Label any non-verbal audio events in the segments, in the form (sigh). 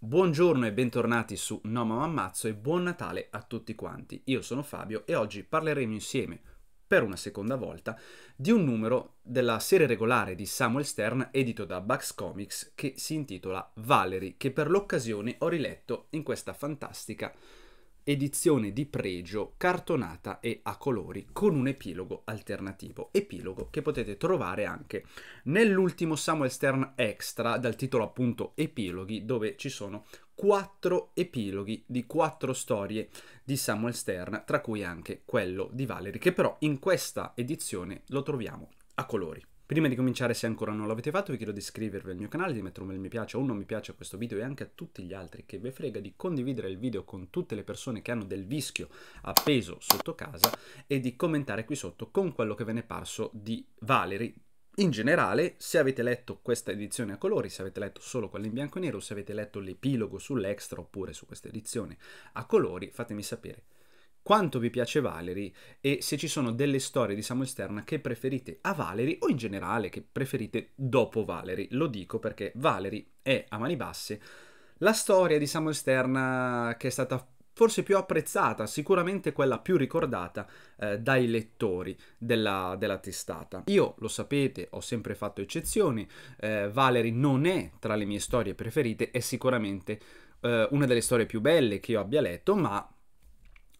Buongiorno e bentornati su No Mamma Ammazzo e buon Natale a tutti quanti. Io sono Fabio e oggi parleremo insieme, per una seconda volta, di un numero della serie regolare di Samuel Stern edito da Bugs Comics che si intitola Valerie, che per l'occasione ho riletto in questa fantastica edizione di pregio cartonata e a colori con un epilogo alternativo, epilogo che potete trovare anche nell'ultimo Samuel Stern Extra dal titolo appunto Epiloghi dove ci sono quattro epiloghi di quattro storie di Samuel Stern, tra cui anche quello di Valerie, che però in questa edizione lo troviamo a colori. Prima di cominciare, se ancora non l'avete fatto, vi chiedo di iscrivervi al mio canale, di mettere un bel mi piace o un non mi piace a questo video e anche a tutti gli altri che vi frega di condividere il video con tutte le persone che hanno del vischio appeso sotto casa e di commentare qui sotto con quello che ve ne è parso di Valerie in generale, se avete letto questa edizione a colori, se avete letto solo quella in bianco e nero, se avete letto l'epilogo sull'extra oppure su questa edizione a colori, fatemi sapere quanto vi piace Valerie e se ci sono delle storie di Samuel Stern che preferite a Valerie o in generale che preferite dopo Valerie. Lo dico perché Valerie è a mani basse la storia di Samuel Stern eh, che è stata forse più apprezzata, sicuramente quella più ricordata eh, dai lettori della, della, testata. Io, lo sapete, ho sempre fatto eccezioni, eh, Valerie non è tra le mie storie preferite, è sicuramente eh, una delle storie più belle che io abbia letto, ma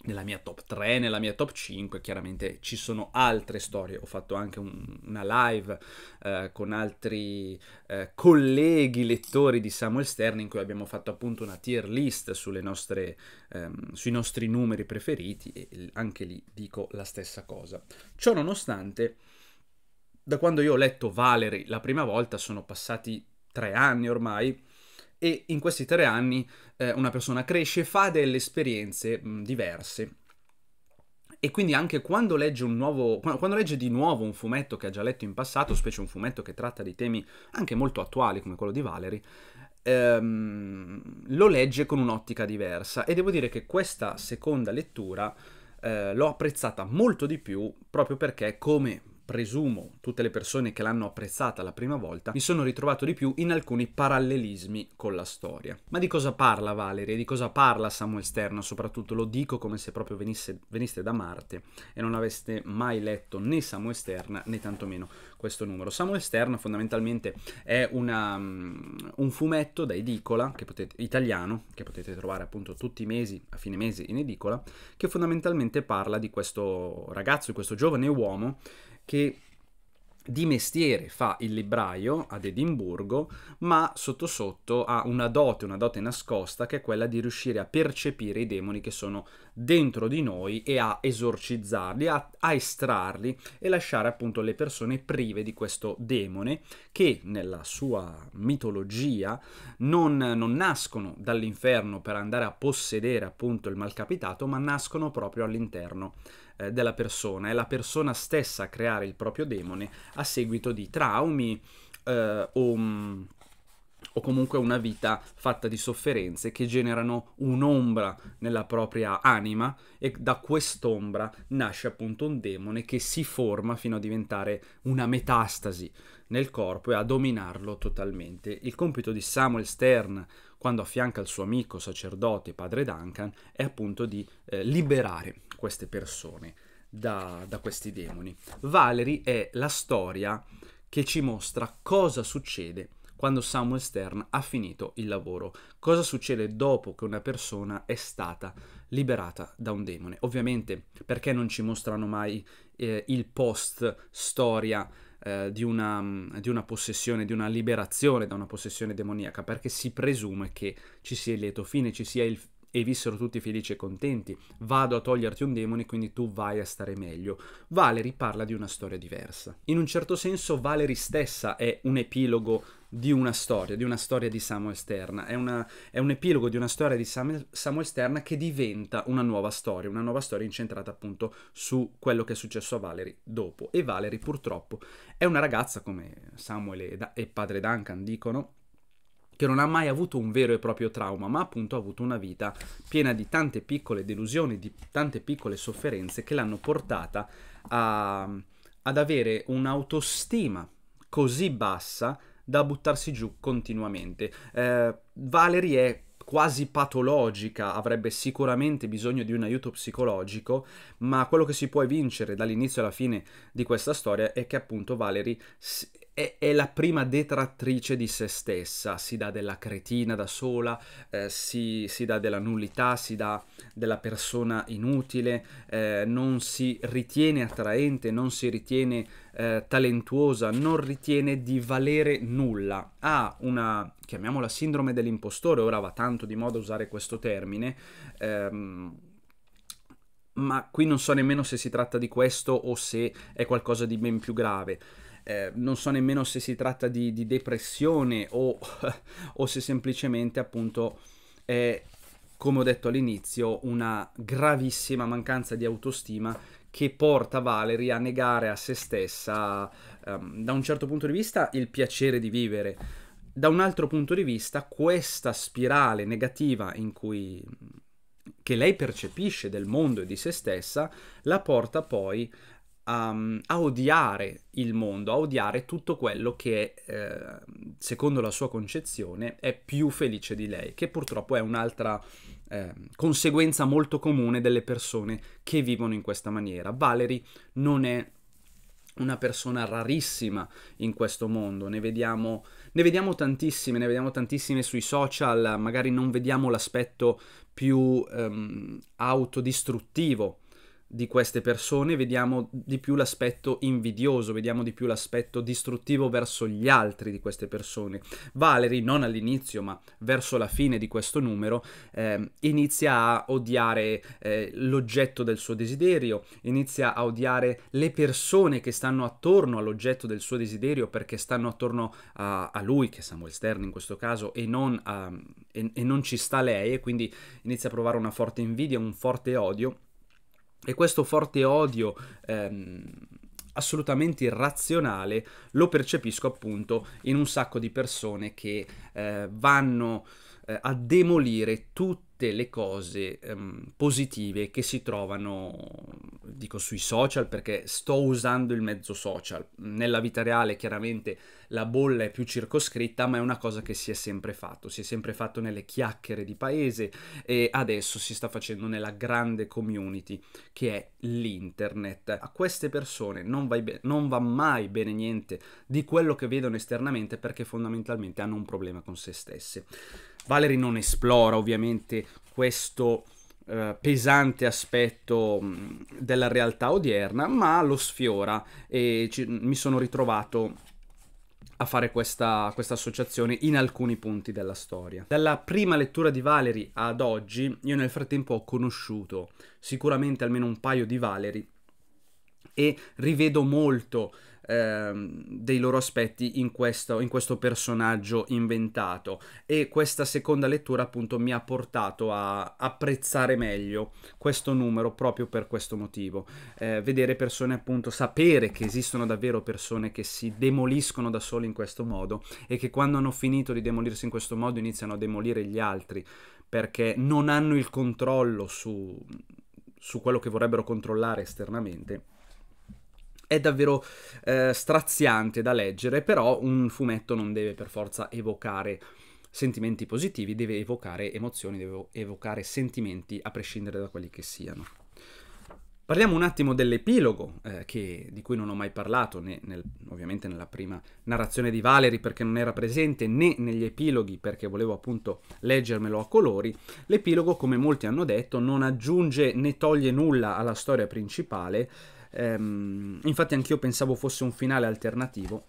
nella mia top 3, nella mia top 5, chiaramente ci sono altre storie, ho fatto anche un, una live eh, con altri eh, colleghi lettori di Samuel Stern in cui abbiamo fatto appunto una tier list nostre, ehm, sui nostri numeri preferiti e anche lì dico la stessa cosa. Ciò nonostante, da quando io ho letto Valerie la prima volta sono passati tre anni ormai, e in questi tre anni eh, una persona cresce, fa delle esperienze mh, diverse. E quindi anche quando legge un nuovo, quando legge di nuovo un fumetto che ha già letto in passato, specie un fumetto che tratta di temi anche molto attuali come quello di Valerie, ehm, lo legge con un'ottica diversa. E devo dire che questa seconda lettura eh, l'ho apprezzata molto di più proprio perché, come presumo tutte le persone che l'hanno apprezzata la prima volta, mi sono ritrovato di più in alcuni parallelismi con la storia. Ma di cosa parla Valerie? Di cosa parla Samuel Stern? Soprattutto lo dico come se proprio venisse, veniste da Marte e non aveste mai letto né Samuel Stern né tantomeno questo numero. Samuel Stern fondamentalmente è una, mm, un fumetto da edicola che potete, italiano che potete trovare appunto tutti i mesi, a fine mese in edicola, che fondamentalmente parla di questo ragazzo, di questo giovane uomo che di mestiere fa il libraio ad Edimburgo, ma sotto sotto ha una dote, una dote nascosta, che è quella di riuscire a percepire i demoni che sono dentro di noi e a esorcizzarli, a, a estrarli e lasciare appunto le persone prive di questo demone che nella sua mitologia non, non nascono dall'inferno per andare a possedere appunto il malcapitato, ma nascono proprio all'interno eh, della persona, è la persona stessa a creare il proprio demone a seguito di traumi eh, o mm, o comunque una vita fatta di sofferenze che generano un'ombra nella propria anima e da quest'ombra nasce appunto un demone che si forma fino a diventare una metastasi nel corpo e a dominarlo totalmente. Il compito di Samuel Stern, quando affianca il suo amico sacerdote padre Duncan, è appunto di eh, liberare queste persone da, da questi demoni. Valerie è la storia che ci mostra cosa succede quando Samuel Stern ha finito il lavoro. Cosa succede dopo che una persona è stata liberata da un demone? Ovviamente perché non ci mostrano mai eh, il post storia eh, di, una, mm, di una possessione, di una liberazione da una possessione demoniaca? Perché si presume che ci sia il lieto fine, ci sia il e vissero tutti felici e contenti. Vado a toglierti un demone, quindi tu vai a stare meglio. Valerie parla di una storia diversa. In un certo senso, Valerie stessa è un epilogo di una storia, di una storia di Samuel Stern. È, una, è un epilogo di una storia di Samuel, Samuel Stern che diventa una nuova storia, una nuova storia incentrata appunto su quello che è successo a Valerie dopo. E Valerie purtroppo è una ragazza, come Samuel e, da- e padre Duncan dicono, che non ha mai avuto un vero e proprio trauma, ma appunto ha avuto una vita piena di tante piccole delusioni, di tante piccole sofferenze che l'hanno portata a, ad avere un'autostima così bassa da buttarsi giù continuamente. Eh, Valerie è quasi patologica, avrebbe sicuramente bisogno di un aiuto psicologico, ma quello che si può evincere dall'inizio alla fine di questa storia è che appunto Valerie è, la prima detrattrice di se stessa, si dà della cretina da sola, eh, si, si, dà della nullità, si dà della persona inutile, eh, non si ritiene attraente, non si ritiene eh, talentuosa, non ritiene di valere nulla. Ha una, chiamiamola sindrome dell'impostore, ora va tanto di moda usare questo termine, ehm, ma qui non so nemmeno se si tratta di questo o se è qualcosa di ben più grave eh, non so nemmeno se si tratta di, di depressione o, (laughs) o, se semplicemente appunto è, come ho detto all'inizio, una gravissima mancanza di autostima che porta Valerie a negare a se stessa, ehm, da un certo punto di vista, il piacere di vivere. Da un altro punto di vista, questa spirale negativa in cui che lei percepisce del mondo e di se stessa, la porta poi um, a odiare il mondo, a odiare tutto quello che, eh, secondo la sua concezione, è più felice di lei, che purtroppo è un'altra eh, conseguenza molto comune delle persone che vivono in questa maniera. Valerie non è una persona rarissima in questo mondo, ne vediamo, ne vediamo tantissime, ne vediamo tantissime sui social, magari non vediamo l'aspetto più ehm, autodistruttivo di queste persone, vediamo di più l'aspetto invidioso, vediamo di più l'aspetto distruttivo verso gli altri di queste persone. Valerie, non all'inizio, ma verso la fine di questo numero, eh, inizia a odiare eh, l'oggetto del suo desiderio, inizia a odiare le persone che stanno attorno all'oggetto del suo desiderio perché stanno attorno a, a lui, che è Samuel Stern in questo caso, e non, a, e, e non ci sta lei, e quindi inizia a provare una forte invidia, un forte odio e questo forte odio ehm, assolutamente irrazionale lo percepisco appunto in un sacco di persone che eh, vanno eh, a demolire tutte le cose ehm, positive che si trovano, dico sui social perché sto usando il mezzo social. Nella vita reale chiaramente la bolla è più circoscritta, ma è una cosa che si è sempre fatto, si è sempre fatto nelle chiacchiere di paese e adesso si sta facendo nella grande community che è l'internet. A queste persone non, va, non va mai bene niente di quello che vedono esternamente perché fondamentalmente hanno un problema con se stesse. Valery non esplora ovviamente questo eh, pesante aspetto mh, mm, della realtà odierna, ma lo sfiora e ci, mi sono ritrovato a fare questa, questa, associazione in alcuni punti della storia. Dalla prima lettura di Valery ad oggi, io nel frattempo ho conosciuto sicuramente almeno un paio di Valery e rivedo molto Ehm, dei loro aspetti in questo, in questo personaggio inventato e questa seconda lettura appunto mi ha portato a apprezzare meglio questo numero proprio per questo motivo. Eh, vedere persone appunto, sapere che esistono davvero persone che si demoliscono da sole in questo modo e che quando hanno finito di demolirsi in questo modo iniziano a demolire gli altri perché non hanno il controllo su, su quello che vorrebbero controllare esternamente è davvero eh, straziante da leggere, però un fumetto non deve per forza evocare sentimenti positivi, deve evocare emozioni, deve evocare sentimenti a prescindere da quelli che siano. Parliamo un attimo dell'epilogo, eh, che, di cui non ho mai parlato, né nel, ovviamente nella prima narrazione di Valery perché non era presente, né negli epiloghi perché volevo appunto leggermelo a colori. L'epilogo, come molti hanno detto, non aggiunge né toglie nulla alla storia principale, Ehm, infatti anch'io pensavo fosse un finale alternativo.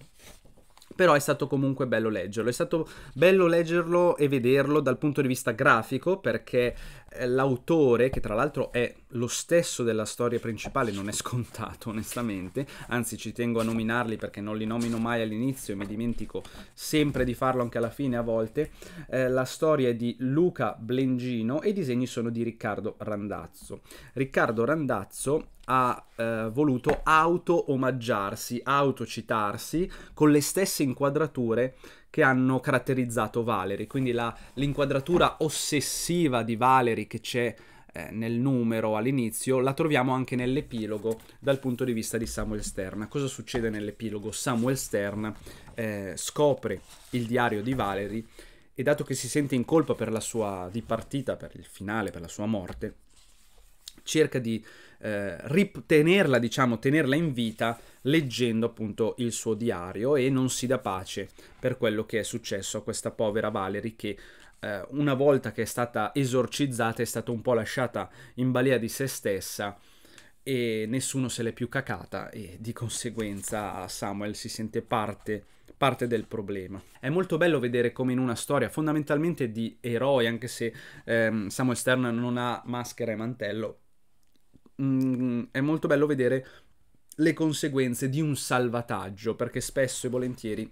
Però è stato comunque bello leggerlo, è stato bello leggerlo e vederlo dal punto di vista grafico perché eh, l'autore, che tra l'altro è lo stesso della storia principale non è scontato, (laughs) onestamente, anzi ci tengo a nominarli perché non li nomino mai all'inizio e mi dimentico sempre di farlo anche alla fine a volte. Eh, la storia è di Luca Blengino e i disegni sono di Riccardo Randazzo. Riccardo Randazzo ha eh, voluto auto-omaggiarsi, auto-citarsi con le stesse inquadrature che hanno caratterizzato Valery, quindi la, l'inquadratura ossessiva di Valery che c'è eh, nel numero all'inizio, la troviamo anche nell'epilogo dal punto di vista di Samuel Stern. Cosa succede nell'epilogo? Samuel Stern eh, scopre il diario di Valerie e dato che si sente in colpa per la sua dipartita, per il finale, per la sua morte, cerca di eh, ritenerla, diciamo, tenerla in vita leggendo appunto il suo diario e non si dà pace per quello che è successo a questa povera Valerie che eh, una volta che è stata esorcizzata è stata un po' lasciata in balia di se stessa e nessuno se l'è più cacata e di conseguenza Samuel si sente parte, parte del problema. È molto bello vedere come in una storia fondamentalmente di eroi, anche se ehm, Samuel Stern non ha maschera e mantello, mm, è molto bello vedere le conseguenze di un salvataggio, perché spesso e volentieri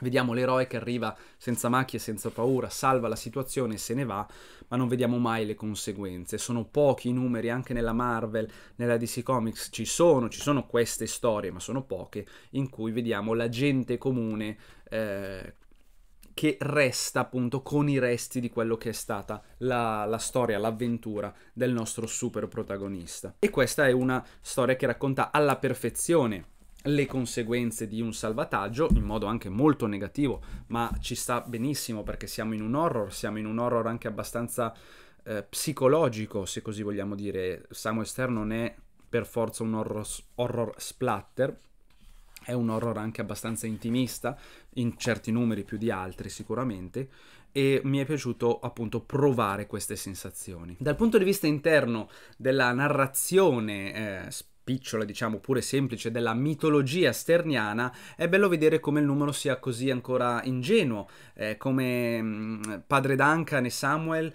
Vediamo l'eroe che arriva senza macchie, senza paura, salva la situazione e se ne va, ma non vediamo mai le conseguenze. Sono pochi i numeri, anche nella Marvel, nella DC Comics ci sono, ci sono queste storie, ma sono poche, in cui vediamo la gente comune eh, che resta appunto con i resti di quello che è stata la, la, storia, l'avventura del nostro super protagonista. E questa è una storia che racconta alla perfezione le conseguenze di un salvataggio in modo anche molto negativo, ma ci sta benissimo perché siamo in un horror, siamo in un horror anche abbastanza eh, psicologico, se così vogliamo dire. Samuel Stern non è per forza un horror, horror splatter, è un horror anche abbastanza intimista, in certi numeri più di altri sicuramente, e mi è piaciuto appunto provare queste sensazioni. Dal punto di vista interno della narrazione eh, picciola, diciamo, pure semplice della mitologia sterniana, è bello vedere come il numero sia così ancora ingenuo, eh, come mh, mm, Padre Duncan e Samuel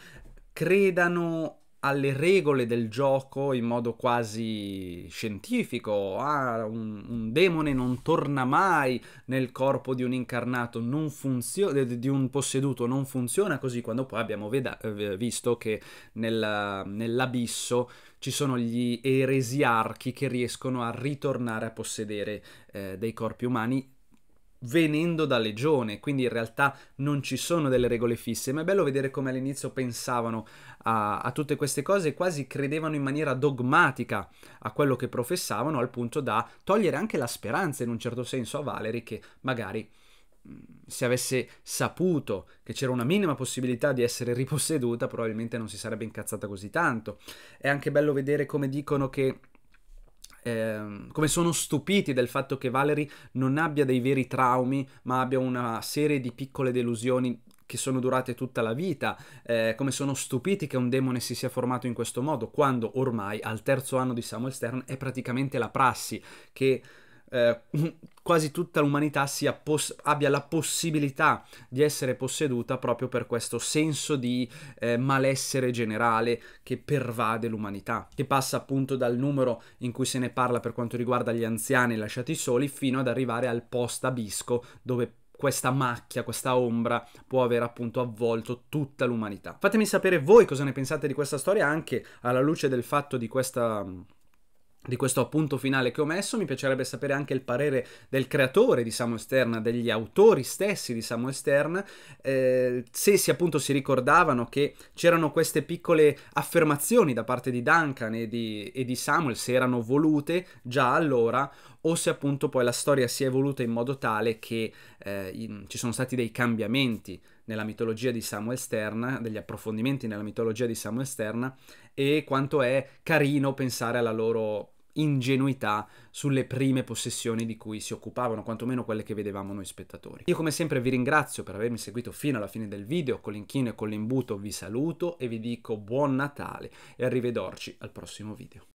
credano alle regole del gioco in modo quasi scientifico. Ah, un, un demone non torna mai nel corpo di un incarnato, non funziona, eh, di un posseduto, non funziona così, quando poi abbiamo veda- eh, visto che nella, nell'abisso ci sono gli eresiarchi che riescono a ritornare a possedere eh, dei corpi umani venendo da legione, quindi in realtà non ci sono delle regole fisse, ma è bello vedere come all'inizio pensavano a, a, tutte queste cose e quasi credevano in maniera dogmatica a quello che professavano, al punto da togliere anche la speranza in un certo senso a Valery che magari mm, se avesse saputo che c'era una minima possibilità di essere riposseduta, probabilmente non si sarebbe incazzata così tanto. È anche bello vedere come dicono che Ehm, come sono stupiti del fatto che Valerie non abbia dei veri traumi, ma abbia una serie di piccole delusioni che sono durate tutta la vita, eh, come sono stupiti che un demone si sia formato in questo modo, quando ormai al terzo anno di Samuel Stern è praticamente la prassi che eh, (laughs) quasi tutta l'umanità abbia la possibilità di essere posseduta proprio per questo senso di eh, malessere generale che pervade l'umanità, che passa appunto dal numero in cui se ne parla per quanto riguarda gli anziani lasciati soli fino ad arrivare al post abisco dove questa macchia, questa ombra può aver appunto avvolto tutta l'umanità. Fatemi sapere voi cosa ne pensate di questa storia anche alla luce del fatto di questa di questo appunto finale che ho messo, mi piacerebbe sapere anche il parere del creatore di Samuel Stern, degli autori stessi di Samuel Stern, eh, se si appunto si ricordavano che c'erano queste piccole affermazioni da parte di Duncan e di, e di Samuel, se erano volute già allora o se appunto poi la storia si è evoluta in modo tale che eh, in, ci sono stati dei cambiamenti nella mitologia di Samuel Stern, degli approfondimenti nella mitologia di Samuel Stern e quanto è carino pensare alla loro ingenuità sulle prime possessioni di cui si occupavano, quantomeno quelle che vedevamo noi spettatori. Io come sempre vi ringrazio per avermi seguito fino alla fine del video, con l'inchino e con l'imbuto vi saluto e vi dico buon Natale e arrivederci al prossimo video.